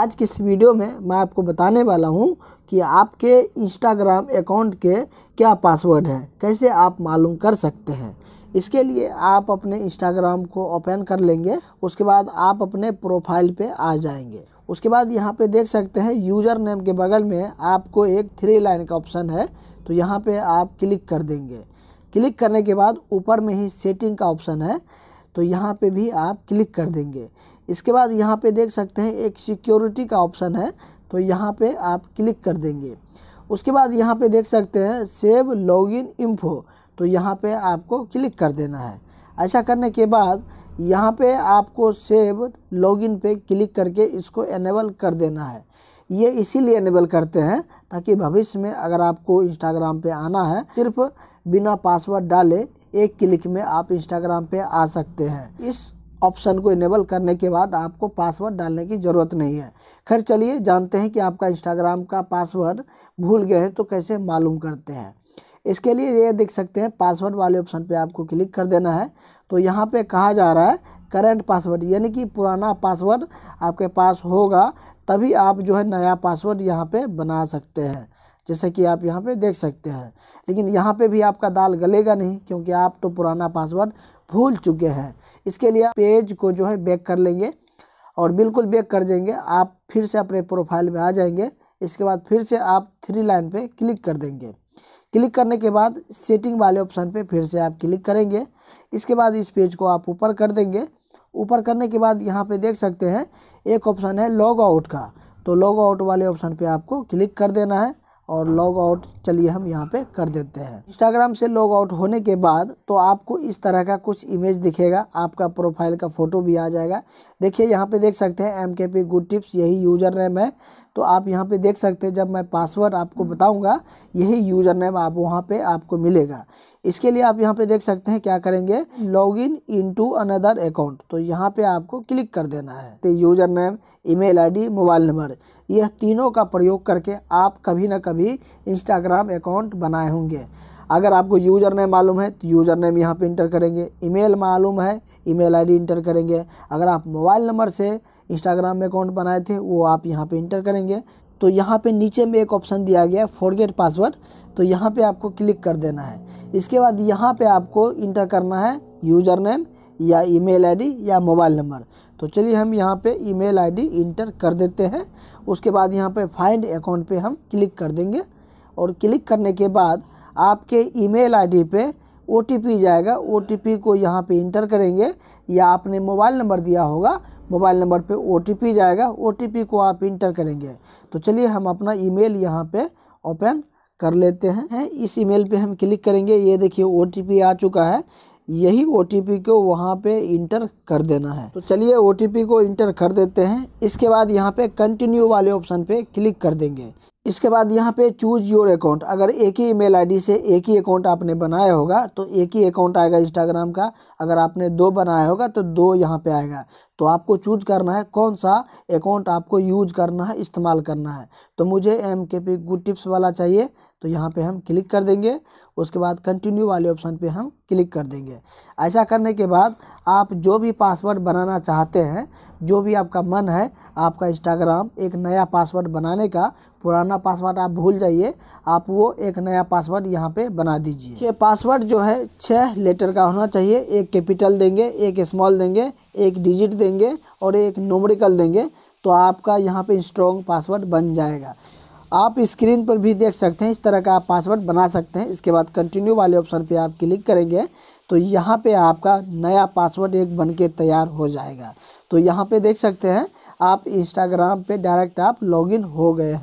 आज के इस वीडियो में मैं आपको बताने वाला हूँ कि आपके इंस्टाग्राम अकाउंट के क्या पासवर्ड हैं कैसे आप मालूम कर सकते हैं इसके लिए आप अपने इंस्टाग्राम को ओपन कर लेंगे उसके बाद आप अपने प्रोफाइल पे आ जाएंगे उसके बाद यहाँ पे देख सकते हैं यूज़र नेम के बगल में आपको एक थ्री लाइन का ऑप्शन है तो यहाँ पर आप क्लिक कर देंगे क्लिक करने के बाद ऊपर में ही सेटिंग का ऑप्शन है तो यहाँ पर भी आप क्लिक कर देंगे इसके बाद यहाँ पे देख सकते हैं एक सिक्योरिटी का ऑप्शन है तो यहाँ पे आप क्लिक कर देंगे उसके बाद यहाँ पे देख सकते हैं सेव लॉगिन इन्फो तो यहाँ पे आपको क्लिक कर देना है ऐसा करने के बाद यहाँ पे आपको सेव लॉगिन पे क्लिक करके इसको एनेबल कर देना है ये इसीलिए एनेबल करते हैं ताकि भविष्य में अगर आपको इंस्टाग्राम पे आना है सिर्फ बिना पासवर्ड डाले एक क्लिक में आप इंस्टाग्राम पे आ सकते हैं इस ऑप्शन को इनेबल करने के बाद आपको पासवर्ड डालने की ज़रूरत नहीं है खैर चलिए जानते हैं कि आपका इंस्टाग्राम का पासवर्ड भूल गए हैं तो कैसे मालूम करते हैं इसके लिए ये देख सकते हैं पासवर्ड वाले ऑप्शन पे आपको क्लिक कर देना है तो यहाँ पे कहा जा रहा है करंट पासवर्ड यानी कि पुराना पासवर्ड आपके पास होगा तभी आप जो है नया पासवर्ड यहाँ पर बना सकते हैं जैसे कि आप यहाँ पे देख सकते हैं लेकिन यहाँ पे भी आपका दाल गलेगा नहीं क्योंकि आप तो पुराना पासवर्ड भूल चुके हैं इसके लिए पेज को जो है बैक कर लेंगे और बिल्कुल बैक कर देंगे आप फिर से अपने प्रोफाइल में आ जाएंगे इसके बाद फिर से आप थ्री लाइन पे क्लिक कर देंगे क्लिक करने के बाद सेटिंग वाले ऑप्शन पे फिर से आप क्लिक करेंगे इसके बाद इस पेज को आप ऊपर कर देंगे ऊपर करने के बाद यहाँ पे देख सकते हैं एक ऑप्शन है लॉग आउट का तो लॉग आउट वाले ऑप्शन पे आपको क्लिक कर देना है और लॉग आउट चलिए हम यहाँ पे कर देते हैं इंस्टाग्राम से लॉग आउट होने के बाद तो आपको इस तरह का कुछ इमेज दिखेगा आपका प्रोफाइल का फ़ोटो भी आ जाएगा देखिए यहाँ पे देख सकते हैं M K P good tips यही यूज़र नेम है तो आप यहाँ पे देख सकते हैं जब मैं पासवर्ड आपको बताऊँगा यही यूज़र नेम आप वहाँ पे आपको मिलेगा इसके लिए आप यहाँ पे देख सकते हैं क्या करेंगे log in in to another account तो यहाँ पे आपको क्लिक कर देना है तो username email ID mobile number यह तीनों का प्रयोग करके आप कभी ना कभी इंस्टाग्राम अकाउंट बनाए होंगे अगर आपको यूज़र नेम मालूम है तो यूज़र नेम यहाँ पे इंटर करेंगे ईमेल मालूम है ईमेल आईडी इंटर करेंगे अगर आप मोबाइल नंबर से इंस्टाग्राम में अकाउंट बनाए थे वो आप यहाँ पे इंटर करेंगे तो यहाँ पे नीचे में एक ऑप्शन दिया गया है फॉरगेट पासवर्ड तो यहाँ पे आपको क्लिक कर देना है इसके बाद यहाँ पर आपको इंटर करना है यूज़र नेम या ई मेल या मोबाइल नंबर तो चलिए हम यहाँ पे ईमेल आईडी इंटर कर देते हैं उसके बाद यहाँ पे फाइंड अकाउंट पे हम क्लिक कर देंगे और क्लिक करने के बाद आपके ईमेल आईडी पे ओ जाएगा ओ को यहाँ पे इंटर करेंगे या आपने मोबाइल नंबर दिया होगा मोबाइल नंबर पे ओ जाएगा ओ को आप इंटर करेंगे तो चलिए हम अपना ईमेल यहाँ पर ओपन कर लेते हैं इस ईमेल पे हम क्लिक करेंगे ये देखिए ओ आ चुका है यही ओ को वहाँ पे इंटर कर देना है तो चलिए ओ को इंटर कर देते हैं इसके बाद यहाँ पे कंटिन्यू वाले ऑप्शन पे क्लिक कर देंगे इसके बाद यहाँ पे चूज योर अकाउंट अगर एक ही ईमेल आईडी से एक ही अकाउंट आपने बनाया होगा तो एक ही अकाउंट आएगा इंस्टाग्राम का अगर आपने दो बनाया होगा तो दो यहाँ पे आएगा तो आपको चूज करना है कौन सा अकाउंट आपको यूज करना है इस्तेमाल करना है तो मुझे M K P good tips वाला चाहिए तो यहाँ पे हम क्लिक कर देंगे उसके बाद कंटिन्यू वाले ऑप्शन पे हम क्लिक कर देंगे ऐसा करने के बाद आप जो भी पासवर्ड बनाना चाहते हैं जो भी आपका मन है आपका इंस्टाग्राम एक नया पासवर्ड बनाने का पुराना अपना पासवर्ड आप भूल जाइए आप वो एक नया पासवर्ड यहाँ पे बना दीजिए ये पासवर्ड जो है छः लेटर का होना चाहिए एक कैपिटल देंगे एक स्मॉल देंगे एक डिजिट देंगे और एक नोमरिकल देंगे तो आपका यहाँ पे स्ट्रॉन्ग पासवर्ड बन जाएगा आप स्क्रीन पर भी देख सकते हैं इस तरह का आप पासवर्ड बना सकते हैं इसके बाद कंटिन्यू वाले ऑप्शन पर आप क्लिक करेंगे तो यहाँ पे आपका नया पासवर्ड एक बनके तैयार हो जाएगा तो यहाँ पे देख सकते हैं आप इंस्टाग्राम पे डायरेक्ट आप लॉगिन हो गए हैं